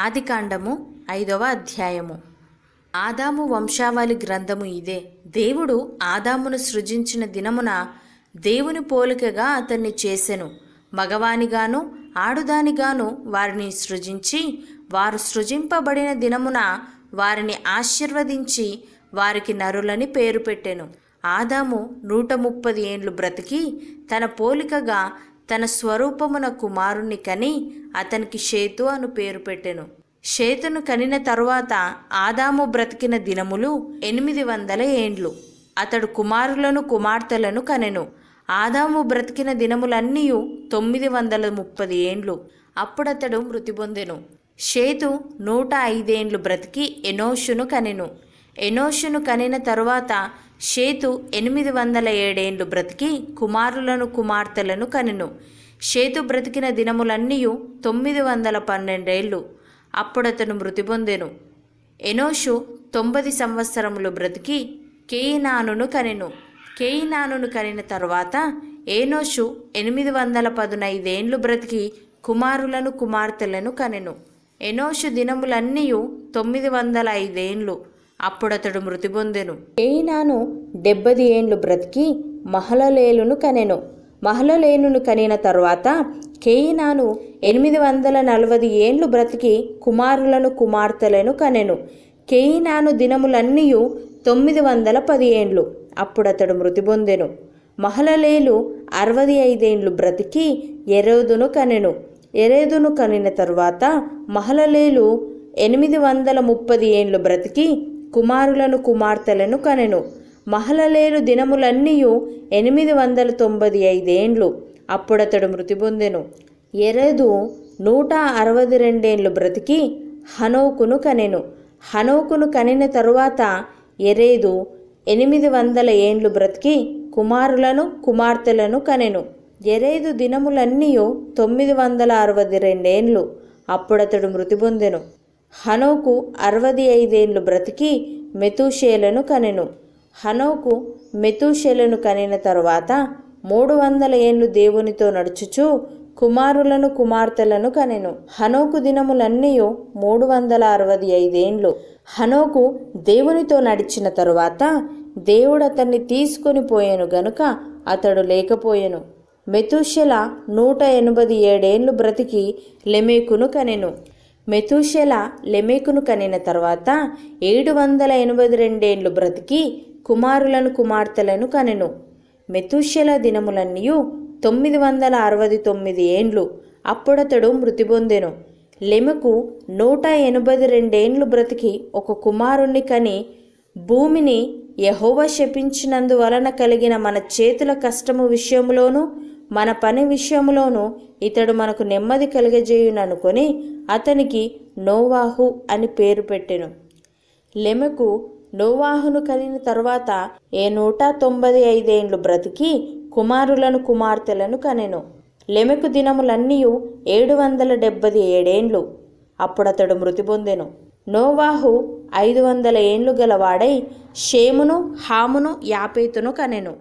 ఆదికాండము ఐదవ అధ్యాయము ఆదాము వంశావళి గ్రంథము ఇదే దేవుడు ఆదామును సృజించిన దినమున దేవుని పోలికగా అతన్ని చేసెను మగవానిగాను ఆడుదానిగాను వారిని సృజించి వారు సృజింపబడిన దినమున వారిని ఆశీర్వదించి వారికి నరులని పేరు పెట్టెను ఆదాము నూట ముప్పది ఏండ్లు బ్రతికి తన పోలికగా తన స్వరూపమున కుమారుణ్ణి కని అతనికి షేతు అను పేరు పెట్టెను షేతును కనిన తరువాత ఆదాము బ్రతికిన దినములు ఎనిమిది వందల ఏండ్లు అతడు కుమారులను కుమార్తెలను కనెను ఆదాము బ్రతికిన దినములన్నీ తొమ్మిది వందల ముప్పది ఏండ్లు అప్పుడతడు మృతి పొందెను షేతు నూట ఐదేండ్లు బ్రతికి ఎనోషును కనెను ఎనోషును కనిన తరువాత షేతు ఎనిమిది వందల ఏడేండ్లు బ్రతికి కుమారులను కుమార్తెలను కనెను షేతు బ్రతికిన దినములన్నీ తొమ్మిది వందల పన్నెండేళ్ళు అప్పుడతను మృతి పొందెను ఎనోషు తొంభై సంవత్సరములు బ్రతికి కేయినానును కనెను కేయినానును కనిన తరువాత ఏనోషు ఎనిమిది వందల పదునైదేండ్లు బ్రతికి కుమారులను కుమార్తెలను కనెను ఎనోషు దినములన్నీ తొమ్మిది వందల ఐదేండ్లు అప్పుడతడు మృతి పొందెను ఏయినాను డెబ్బది ఏండ్లు బ్రతికి మహలలేలును కనెను మహలలేలును కనిన తరువాత కేయినాను ఎనిమిది వందల నలభై ఏండ్లు బ్రతికి కుమారులను కుమార్తెలను కనెను కేయినాను దినములన్నీయు తొమ్మిది వందల పది ఏండ్లు అప్పుడతడు మృతి పొందెను మహలలేలు అరవది ఐదేండ్లు బ్రతికి ఎరేదును కనెను ఎరేదును కనిన తరువాత మహలలేలు ఎనిమిది వందల ముప్పది ఏండ్లు బ్రతికి కుమారులను కుమార్తెలను కనెను మహలలేలు దినములన్నీయు ఎనిమిది వందల తొంభై ఐదేండ్లు అప్పుడతడు మృతి పొందెను ఎరదు నూట అరవై రెండేండ్లు బ్రతికి హనోకును కనెను హనోకును కనిన తరువాత ఎరేదు ఎనిమిది వందల ఏండ్లు బ్రతికి కుమారులను కుమార్తెలను కనెను ఎరేదు దినములన్నీయు తొమ్మిది వందల అరవై రెండేండ్లు అప్పుడతడు మృతి పొందెను హనోకు అరవది ఐదేళ్లు బ్రతికి మెతూషేలను కనెను హనోకు మెతూషేలను కనిన తరువాత మూడు వందల ఏళ్ళు దేవునితో నడుచుచు కుమారులను కుమార్తెలను కనెను హనోకు దినములన్నీ మూడు వందల అరవై ఐదేండ్లు హనోకు దేవునితో నడిచిన తరువాత దేవుడు అతన్ని తీసుకొని పోయెను గనుక అతడు లేకపోయెను మెతుషెల నూట ఎనభై ఏడేండ్లు బ్రతికి లెమేకును కనెను మెతూషెల లెమెకును కనిన తర్వాత ఏడు వందల ఎనభై రెండేండ్లు బ్రతికి కుమారులను కుమార్తెలను కనెను మెతుషెల దినములన్నీయు తొమ్మిది వందల అరవై తొమ్మిది ఏండ్లు అప్పుడతడు మృతి పొందెను లెమెకు నూట ఎనభై రెండేండ్లు బ్రతికి ఒక కుమారుణ్ణి కని భూమిని యహోవ శపించినందువలన కలిగిన మన చేతుల కష్టము విషయంలోనూ మన పని విషయంలోనూ ఇతడు మనకు నెమ్మది కలిగజేయుననుకొని అతనికి నోవాహు అని పేరు పెట్టెను లెమెకు నోవాహును కలిగిన తరువాత ఏ నూట తొంభై ఐదేండ్లు బ్రతికి కుమారులను కుమార్తెలను కనెను లెమెకు దినములన్నీ ఏడు వందల డెబ్బది ఏడేండ్లు అప్పుడతడు మృతి పొందెను నోవాహు ఐదు వందల ఏండ్లు గలవాడై షేమును హామును యాపేతును కనెను